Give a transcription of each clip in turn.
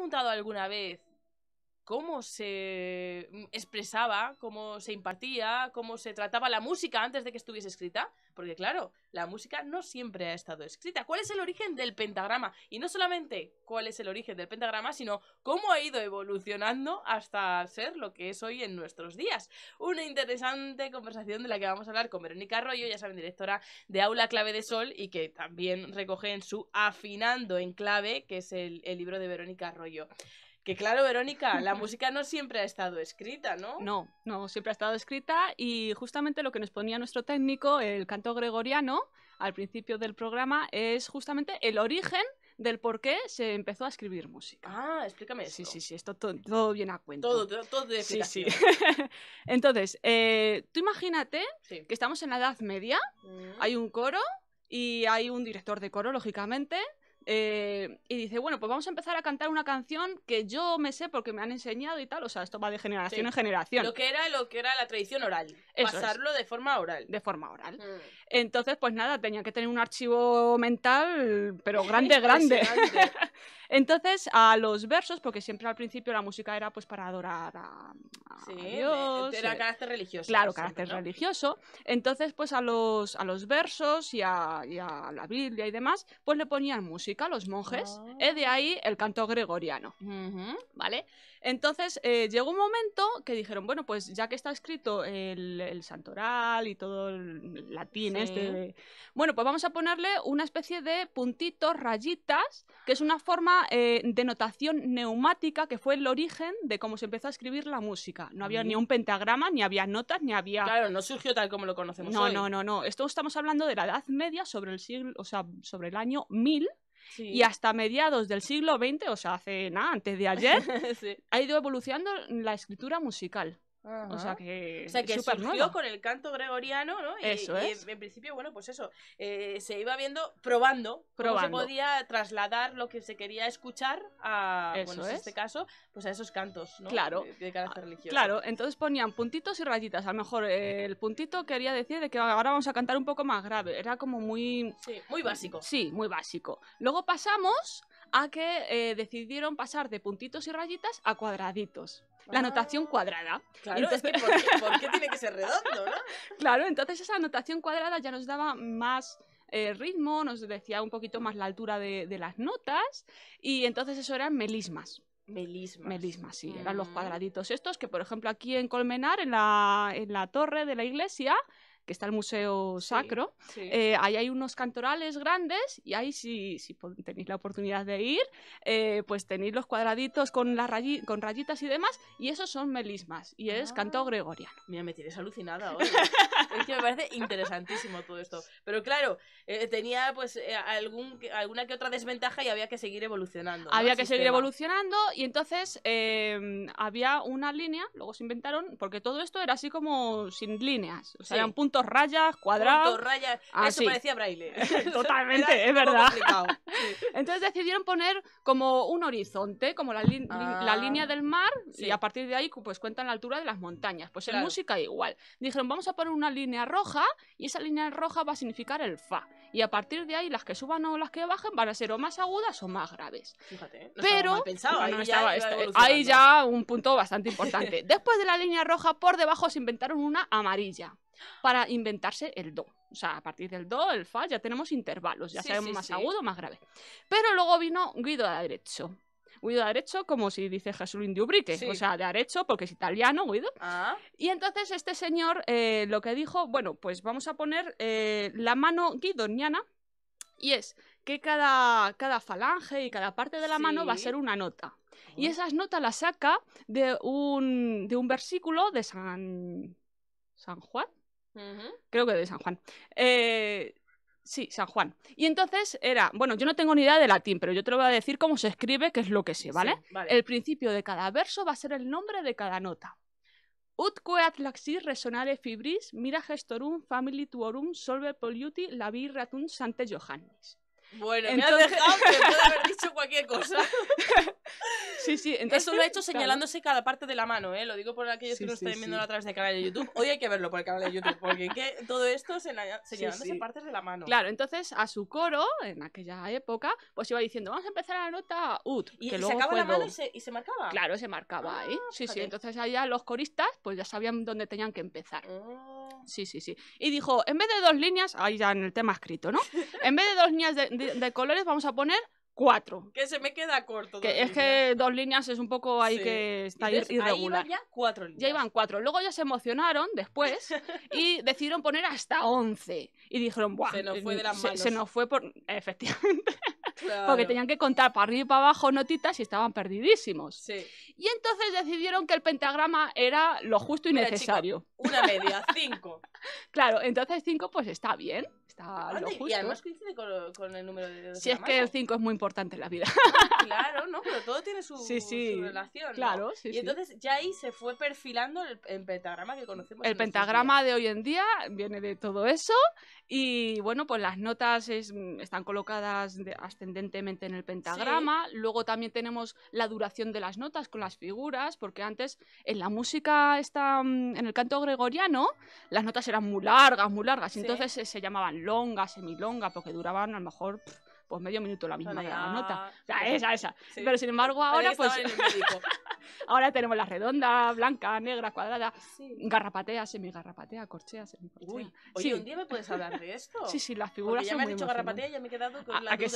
preguntado alguna vez cómo se expresaba, cómo se impartía, cómo se trataba la música antes de que estuviese escrita, porque claro, la música no siempre ha estado escrita. ¿Cuál es el origen del pentagrama? Y no solamente cuál es el origen del pentagrama, sino cómo ha ido evolucionando hasta ser lo que es hoy en nuestros días. Una interesante conversación de la que vamos a hablar con Verónica Arroyo, ya saben, directora de Aula Clave de Sol y que también recoge en su Afinando en Clave, que es el, libro de Verónica Arroyo. Que claro, Verónica, la música no siempre ha estado escrita, ¿no? No, no, siempre ha estado escrita y justamente lo que nos ponía nuestro técnico, el canto gregoriano, al principio del programa, es justamente el origen del por qué se empezó a escribir música. Ah, explícame eso. Sí, sí, sí, esto todo, todo viene a cuento. Todo, todo, todo Sí, sí. Entonces, eh, tú imagínate que estamos en la Edad Media, mm. hay un coro y hay un director de coro, lógicamente, eh, y dice, bueno, pues vamos a empezar a cantar una canción que yo me sé porque me han enseñado y tal. O sea, esto va de generación en generación. Lo que era lo que era la tradición oral. pasarlo de forma oral. De forma oral. Mm. Entonces, pues nada, tenía que tener un archivo mental, pero grande, grande. Entonces, a los versos, porque siempre al principio la música era pues para adorar a, Dios. Era eh, carácter religioso. Claro, carácter religioso. Entonces, pues a los, a los versos y a, la Biblia y demás, pues le ponían música los monjes. y eh, de ah. ahí el canto gregoriano. ¿Vale? Entonces, eh, llegó un momento que dijeron, bueno, pues ya que está escrito el, santoral y todo el latín este, bueno, pues vamos a ponerle una especie de puntitos, rayitas, que es una forma forma eh, de notación neumática que fue el origen de cómo se empezó a escribir la música. No había ni un pentagrama, ni había notas, ni había. Claro, no surgió tal como lo conocemos no, No, no, no. Esto estamos hablando de la Edad Media sobre el siglo, o sea, sobre el año 1000. Y hasta mediados del siglo XX, o sea, hace nada, antes de ayer, ha ido evolucionando la escritura musical. O sea que, o sea surgió con el canto gregoriano, ¿no? Y, eso es. en principio, bueno, pues eso, eh, se iba viendo, probando, probando. Cómo se podía trasladar lo que se quería escuchar a, bueno, en este caso, pues a esos cantos, Claro. De, carácter ah, religioso. Claro, entonces ponían puntitos y rayitas. A lo mejor eh, el puntito quería decir de que ahora vamos a cantar un poco más grave. Era como muy... muy básico. Sí, muy básico. Luego pasamos a que eh, decidieron pasar de puntitos y rayitas a cuadraditos. la ah. notación cuadrada. Claro, entonces... ¿por, qué, tiene que ser redondo, no? Claro, entonces esa notación cuadrada ya nos daba más eh, ritmo, nos decía un poquito más la altura de, las notas, y entonces eso eran melismas. Melismas. Melismas, sí. Eran los mm. cuadraditos estos que, por ejemplo, aquí en Colmenar, en la torre de la iglesia, que está el Museo Sacro, eh, ahí hay unos cantorales grandes y ahí si, si tenéis la oportunidad de ir, eh, pues tenéis los cuadraditos con, las con rayitas y demás y esos son melismas y es canto ah. gregoriano. Mira, me tienes alucinada hoy. es que me parece interesantísimo todo esto. Pero claro, eh, tenía pues algún, alguna que otra desventaja y había que seguir evolucionando. Había que seguir evolucionando y entonces em, había una línea, luego se inventaron, porque todo esto era así como sin líneas, o sea, un punto rayas, cuadrados. rayas. Ah, Eso parecía braille. Totalmente, es verdad. Entonces decidieron poner como un horizonte, como la, ah. línea del mar, y a partir de ahí pues cuentan la altura de las montañas. Pues en música igual. Dijeron, vamos a poner una línea roja y esa línea roja va a significar el fa. Y a partir de ahí las que suban o las que bajen van a ser o más agudas o más graves. Fíjate, Pero ahí eh, ya un punto bastante importante. Después de la línea roja por debajo se inventaron una amarilla para inventarse el do. O sea, a partir del do, el fa, ya tenemos intervalos, ya sabemos más agudo, más grave. Pero luego vino Guido de Derecho. Guido de Derecho, como si dice Jesús Indiubrique, o sea, de Derecho, porque es italiano, Guido. Ah. Y entonces este señor eh, lo que dijo, bueno, pues vamos a poner eh, la mano guidoniana, y es que cada, cada falange y cada parte de la mano va a ser una nota. Y ah. esas notas las saca de un, de un versículo de San, San Juan. Creo que de San Juan. Eh, sí, San Juan. Y entonces era, bueno, yo no tengo ni idea de latín, pero yo te lo voy a decir cómo se escribe, que es lo que sé, ¿vale? Sí, vale. El principio de cada verso va a ser el nombre de cada nota. Utque atlaxis resonare fibris, mira gestorum, family tuorum, solve poliuti, labi ratum sante johannis. Bueno, entonces... me dejado, haber dicho cualquier cosa. sí, sí. Entonces, Eso lo ha hecho señalándose cada parte de la mano, ¿eh? Lo digo por aquellos que nos están estén viendo a través del canal de YouTube. Hoy hay que verlo por el canal de YouTube, porque todo esto señalándose partes de la mano. Claro, entonces a su coro, en aquella época, pues iba diciendo, vamos a empezar a la nota ut. Y, que se acaba la mano y se, marcaba. Claro, se marcaba ahí. ¿eh? Ah, sí, sí. Entonces allá los coristas, pues ya sabían dónde tenían que empezar. Ah. Sí, sí, sí. Y dijo, en vez de dos líneas, ahí ya en el tema escrito, ¿no? En vez de dos líneas de de, colores vamos a poner cuatro. Que se me queda corto. Que es que dos líneas es un poco ahí que está irregular. Ahí ya cuatro líneas. Ya iban cuatro. Luego ya se emocionaron después y decidieron poner hasta once. Y dijeron, ¡buah! Se nos fue de las manos. Se, nos fue por. Efectivamente. Porque tenían que contar para arriba y para abajo notitas y estaban perdidísimos. Sí. Y entonces decidieron que el pentagrama era lo justo y necesario. una media, cinco. claro, entonces cinco pues está bien. Y además coincide con, el número de Si es que el 5 es muy importante en la vida. claro, ¿no? Pero todo tiene su, relación. Claro, Y entonces ya ahí se fue perfilando el, pentagrama que conocemos. El pentagrama de hoy en día viene de todo eso. Y bueno, pues las notas mm, están colocadas ascendentemente en el pentagrama. Luego también tenemos la duración de las notas con las figuras, porque antes en la música está, mm, en el canto gregoriano, las notas eran muy largas, muy largas. entonces se llamaban longa, semilonga, porque duraban a lo mejor pues medio minuto la misma nota. O sea, esa, esa. Pero sin embargo ahora pues... ahora tenemos la redonda, blanca, negra, cuadrada. garrapatea, semigarrapatea, corchea, semicorchea. Uy, oye, sí. ¿un día me puedes hablar de esto? Sí, sí, las figuras Porque ya me has dicho garrapatea y ya me he quedado con ah, la qué,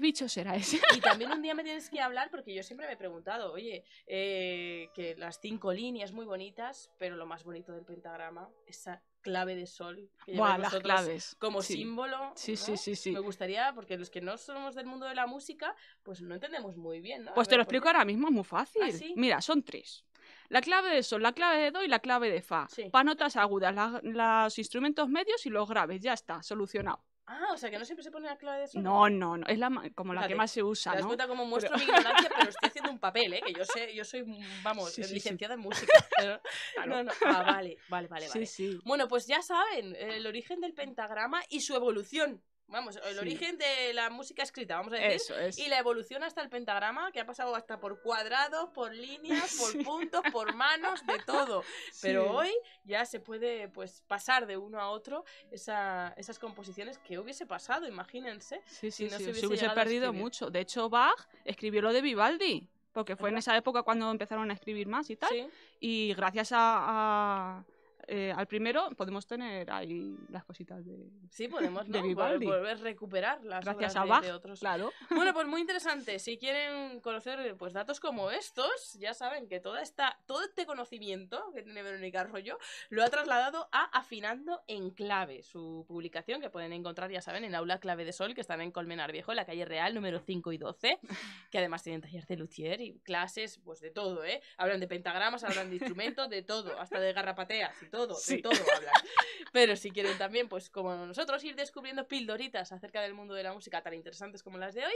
bicho será ese? Y también un día me tienes que hablar porque yo siempre me he preguntado, oye, eh, que las cinco líneas muy bonitas, pero lo más bonito del pentagrama es clave de sol. las Como símbolo. Sí, sí, sí, sí. Me gustaría, porque los que no somos del mundo de la música, pues no entendemos muy bien, Pues te lo explico ahora mismo, es muy fácil. ¿Ah, Mira, son tres. La clave de sol, la clave de do y la clave de fa. Para notas agudas, los instrumentos medios y los graves, ya está, solucionado. Ah, o sea que no siempre se pone la clave de sol. No, no, no. Es la, como la que más se usa. Te das ¿no? cuenta como muestro mi ignorancia, pero estoy haciendo un papel, ¿eh? Que yo sé, yo soy, vamos, licenciada en música. No, no. Ah, vale, vale, vale. vale. Bueno, pues ya saben el origen del pentagrama y su evolución. Vamos, el origen de la música escrita, vamos a decir. Eso es. Y la evolución hasta el pentagrama, que ha pasado hasta por cuadrados, por líneas, por puntos, por manos, de todo. Pero hoy ya se puede pues pasar de uno a otro esas composiciones que hubiese pasado, imagínense. si no se hubiese, se hubiese perdido mucho. De hecho, Bach escribió lo de Vivaldi, porque fue en esa época cuando empezaron a escribir más y tal. Y gracias a eh, al primero podemos tener ahí las cositas de Sí, podemos volver a recuperar las Gracias obras de, otros. Claro. Bueno, pues muy interesante. Si quieren conocer pues datos como estos, ya saben que toda esta todo este conocimiento que tiene Verónica Arroyo, lo ha trasladado a Afinando en clave, su publicación que pueden encontrar, ya saben, en Aula Clave de Sol, que están en Colmenar Viejo, en la calle Real número 5 y 12, que además tienen taller de luthier y clases pues de todo, ¿eh? Hablan de pentagramas, hablan de instrumentos, de todo, hasta de garrapateas y todo, de todo hablar. Pero si quieren también, pues como nosotros, ir descubriendo pildoritas acerca del mundo de la música tan interesantes como las de hoy,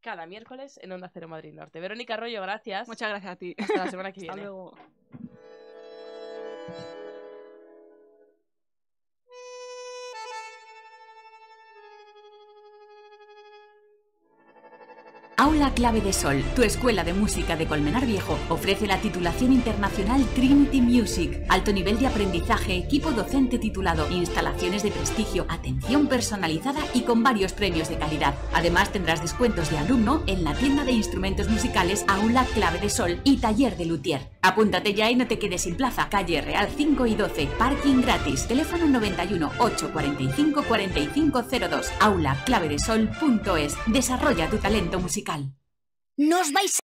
cada miércoles en Onda Cero Madrid Norte. Verónica Arroyo, gracias. Muchas gracias a ti. Hasta la semana que viene. Hasta luego. Aula Clave de Sol, tu escuela de música de Colmenar Viejo, ofrece la titulación internacional Trinity Music, alto nivel de aprendizaje, equipo docente titulado, instalaciones de prestigio, atención personalizada y con varios premios de calidad. Además tendrás descuentos de alumno en la tienda de instrumentos musicales Aula Clave de Sol y Taller de Luthier. Apúntate ya y no te quedes sin plaza. Calle Real 5 y 12, parking gratis. Teléfono 91 845 4502. Aulaclavedesol.es. Desarrolla tu talento musical nos ¡No os vais